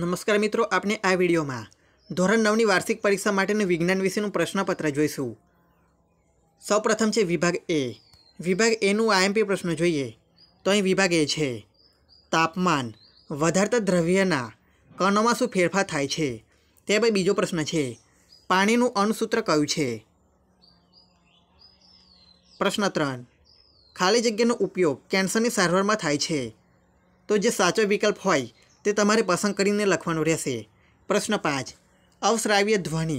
નમસ્કાર મિત્રો આપણે આ વિડીયોમાં ધોરણ નવની વાર્ષિક પરીક્ષા માટેનું વિજ્ઞાન વિષયનું પ્રશ્નપત્ર જોઈશું સૌપ્રથમ છે વિભાગ એ વિભાગ એનું આઈએમપી પ્રશ્ન જોઈએ તો અહીં વિભાગ એ છે તાપમાન વધારતા દ્રવ્યના કણોમાં શું ફેરફાર થાય છે તે ભાઈ બીજો પ્રશ્ન છે પાણીનું અણુસૂત્ર કયું છે પ્રશ્ન ત્રણ ખાલી જગ્યાનો ઉપયોગ કેન્સરની સારવારમાં થાય છે તો જે સાચો વિકલ્પ હોય તે તમારે પસંદ કરીને લખવાનું રહેશે પ્રશ્ન પાંચ અવશ્રાવ્ય ધ્વનિ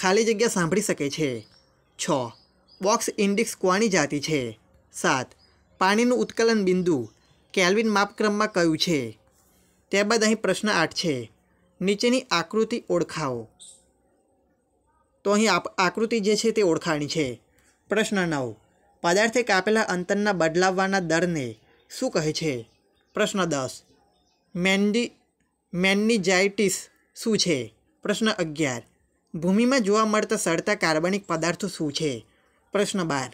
ખાલી જગ્યા સાંભળી શકે છે છ બોક્સ ઇન્ડિક્સ કોની જાતિ છે સાત પાણીનું ઉત્કલન બિંદુ કેલ્વિન માપક્રમમાં કયું છે ત્યારબાદ અહીં પ્રશ્ન આઠ છે નીચેની આકૃતિ ઓળખાવો તો અહીં આકૃતિ જે છે તે ઓળખાણી છે પ્રશ્ન નવ પદાર્થે કાપેલા અંતરના બદલાવવાના દરને શું કહે છે પ્રશ્ન દસ મેન્ડી મેન્નિજાઇટિસ શું છે પ્રશ્ન અગિયાર ભૂમિમાં જોવા મળતા સડતા કાર્બનિક પદાર્થો શું છે પ્રશ્ન બાર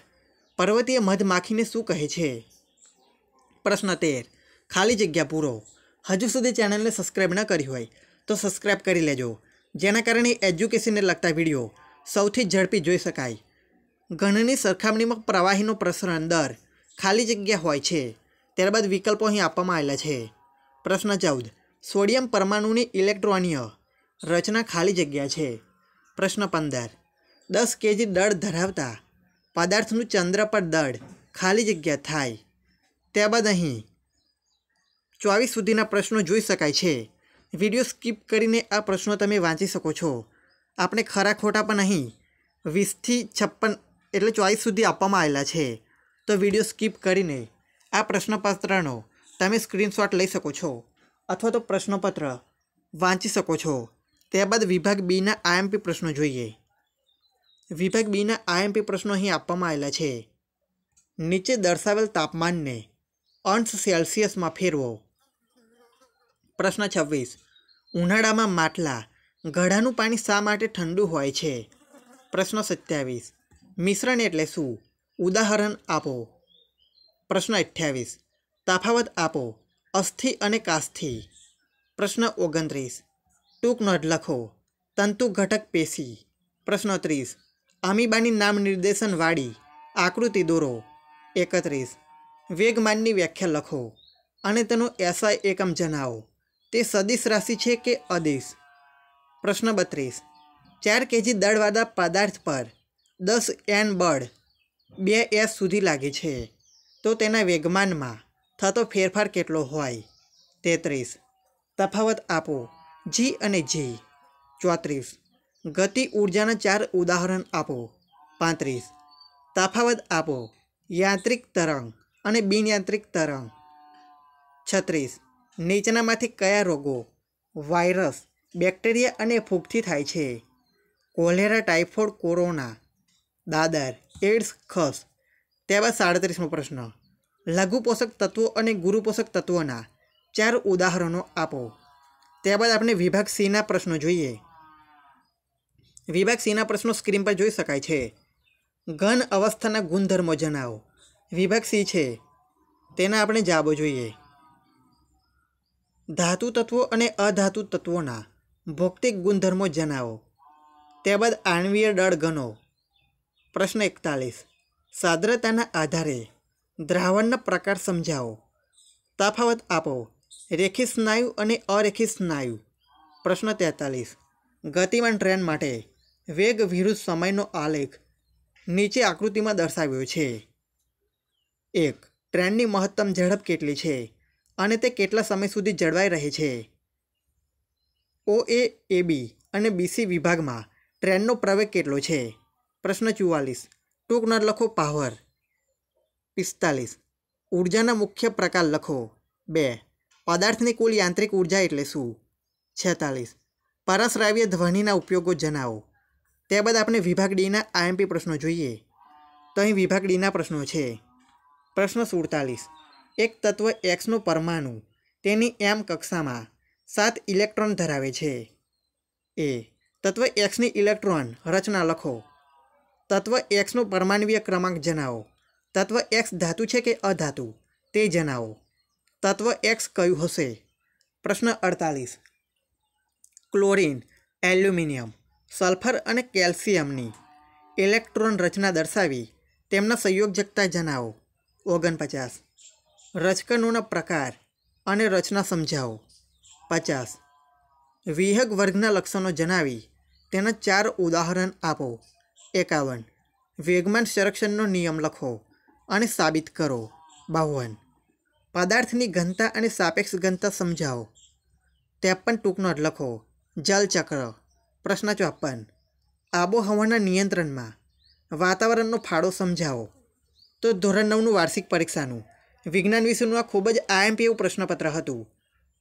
પર્વતીય મધમાખીને શું કહે છે પ્રશ્ન તેર ખાલી જગ્યા પૂરો હજુ સુધી ચેનલને સબસ્ક્રાઈબ ન કરી હોય તો સબસ્ક્રાઈબ કરી લેજો જેના કારણે એજ્યુકેશનને લગતા વિડીયો સૌથી ઝડપી જોઈ શકાય ઘણની સરખામણીમાં પ્રવાહીનો પ્રસરણ દર ખાલી જગ્યા હોય છે ત્યારબાદ વિકલ્પો અહીં આપવામાં આવેલા છે પ્રશ્ન ચૌદ સોડિયમ પરમાણુની ઇલેક્ટ્રોનિય રચના ખાલી જગ્યા છે પ્રશ્ન પંદર દસ કેજી દળ ધરાવતા પદાર્થનું ચંદ્ર પર દળ ખાલી જગ્યા થાય ત્યારબાદ અહીં ચોવીસ સુધીના પ્રશ્નો જોઈ શકાય છે વિડીયો સ્કીપ કરીને આ પ્રશ્નો તમે વાંચી શકો છો આપણે ખરા ખોટા પણ અહીં વીસથી છપ્પન એટલે ચોવીસ સુધી આપવામાં આવેલા છે તો વિડીયો સ્કીપ કરીને આ પ્રશ્નપત્રનો તમે સ્ક્રીનશોટ લઈ શકો છો અથવા તો પ્રશ્નપત્ર વાંચી શકો છો ત્યારબાદ વિભાગ બીના આઈએમપી પ્રશ્નો જોઈએ વિભાગ બીના આઈએમપી પ્રશ્નો અહીં આપવામાં આવેલા છે નીચે દર્શાવેલ તાપમાનને અંશ સેલ્સિયસમાં ફેરવો પ્રશ્ન છવ્વીસ ઉનાળામાં માટલા ઘડાનું પાણી શા માટે ઠંડુ હોય છે પ્રશ્ન સત્યાવીસ મિશ્રણ એટલે શું ઉદાહરણ આપો પ્રશ્ન અઠ્યાવીસ તફાવત આપો અસ્થિ અને કાસ્થિ પ્રશ્ન ઓગણત્રીસ ટૂંક નોંધ લખો તંતુ ઘટક પેશી પ્રશ્ન ત્રીસ આમીબાની નામ નિર્દેશનવાળી આકૃતિ દોરો એકત્રીસ વેગમાનની વ્યાખ્યા લખો અને તેનો એસઆઈ એકમ જણાવો તે સદિશ રાશિ છે કે અદિશ પ્રશ્ન બત્રીસ ચાર કેજી દળવાળા પદાર્થ પર દસ એન બળ બે એસ સુધી લાગે છે તો તેના વેગમાનમાં થતો ફેરફાર કેટલો હોય તેત્રીસ તફાવત આપો જી અને જી ચોત્રીસ ગતિ ઉર્જાના ચાર ઉદાહરણ આપો પાંત્રીસ તફાવત આપો યાંત્રિક તરંગ અને બિનયાંત્રિક તરંગ છત્રીસ નીચનામાંથી કયા રોગો વાયરસ બેક્ટેરિયા અને ફૂગથી થાય છે કોલેરા ટાઇફોઇડ કોરોના દાદર એડ્સ ખસ ત્યારબાદ સાડત્રીસમો પ્રશ્ન લઘુ પોષક તત્વો અને ગુરુ પોષક તત્વોના ચાર ઉદાહરણો આપો ત્યારબાદ આપણે વિભાગ સીના પ્રશ્નો જોઈએ વિભાગ સીના પ્રશ્નો સ્ક્રીન પર જોઈ શકાય છે ઘન અવસ્થાના ગુણધર્મો જણાવો વિભાગ સી છે તેના આપણે જવાબો જોઈએ ધાતુ તત્વો અને અધાતુ તત્વોના ભૌતિક ગુણધર્મો જણાવો ત્યારબાદ આણવીય દળ ગણો પ્રશ્ન એકતાલીસ સાદ્રતાના આધારે દ્રાવણના પ્રકાર સમજાવો તફાવત આપો રેખી સ્નાયુ અને અરેખી સ્નાયુ પ્રશ્ન તેતાલીસ ગતિમાન ટ્રેન માટે વેગ વિરુદ્ધ સમયનો આલેખ નીચે આકૃતિમાં દર્શાવ્યો છે એક ટ્રેનની મહત્તમ ઝડપ કેટલી છે અને તે કેટલા સમય સુધી જળવાઈ રહે છે ઓ એ બી અને બીસી વિભાગમાં ટ્રેનનો પ્રવેગ કેટલો છે પ્રશ્ન ચુવાલીસ ટૂંક ન લખો પાવર પિસ્તાલીસ ઉર્જાના મુખ્ય પ્રકાર લખો બે પદાર્થની કુલ યાંત્રિક ઉર્જા એટલે શું છેતાલીસ પરસરાવ્ય ધ્વનિના ઉપયોગો જણાવો બાદ આપણે વિભાગ ડીના આઈએમપી પ્રશ્નો જોઈએ તો અહીં વિભાગ ડીના પ્રશ્નો છે પ્રશ્ન સુડતાલીસ એક તત્વ એક્સનું પરમાણુ તેની એમ કક્ષામાં સાત ઇલેક્ટ્રોન ધરાવે છે એ તત્વ એક્સની ઇલેક્ટ્રોન રચના લખો તત્વ એક્સનો પરમાણવીય ક્રમાંક જણાવો તત્વ એક્સ ધાતુ છે કે અધાતુ તે જણાવો તત્વ એક્સ કયું હશે પ્રશ્ન અડતાલીસ ક્લોરીન એલ્યુમિનિયમ સલ્ફર અને કેલ્શિયમની ઇલેક્ટ્રોન રચના દર્શાવી તેમના સંયોજકતા જણાવો ઓગણપચાસ રચકનોનો પ્રકાર અને રચના સમજાવો પચાસ વિહગ વર્ગના લક્ષણો જણાવી તેના ચાર ઉદાહરણ આપો એકાવન વેગમાન સંરક્ષણનો નિયમ લખો અને સાબિત કરો બાવન પદાર્થની ઘનતા અને સાપેક્ષ ઘનતા સમજાવો ત્રેપન ટૂંકનો લખો જલચક્ર પ્રશ્ન ચોપન આબોહવાના નિયંત્રણમાં વાતાવરણનો ફાળો સમજાવો તો ધોરણ નવનું વાર્ષિક પરીક્ષાનું વિજ્ઞાન વિશેનું આ ખૂબ જ આઈએમપી એવું પ્રશ્નપત્ર હતું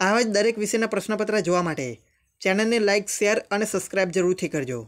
આવા જ દરેક વિષયના પ્રશ્નપત્ર જોવા માટે ચેનલને લાઇક શેર અને સબસ્ક્રાઈબ જરૂરથી કરજો